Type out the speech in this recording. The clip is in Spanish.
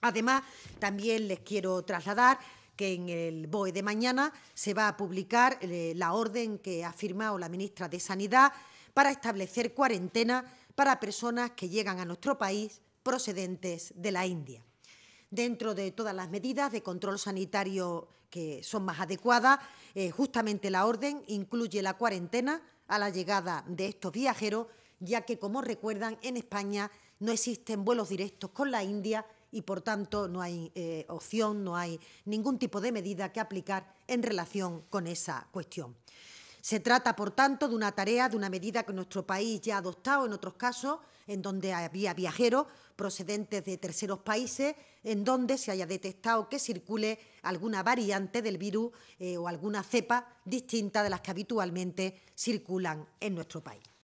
Además, también les quiero trasladar que en el BOE de mañana se va a publicar eh, la orden que ha firmado la ministra de Sanidad para establecer cuarentena para personas que llegan a nuestro país procedentes de la India. Dentro de todas las medidas de control sanitario que son más adecuadas, eh, justamente la orden incluye la cuarentena a la llegada de estos viajeros, ya que, como recuerdan, en España no existen vuelos directos con la India y, por tanto, no hay eh, opción, no hay ningún tipo de medida que aplicar en relación con esa cuestión. Se trata, por tanto, de una tarea, de una medida que nuestro país ya ha adoptado en otros casos, en donde había viajeros procedentes de terceros países, en donde se haya detectado que circule alguna variante del virus eh, o alguna cepa distinta de las que habitualmente circulan en nuestro país.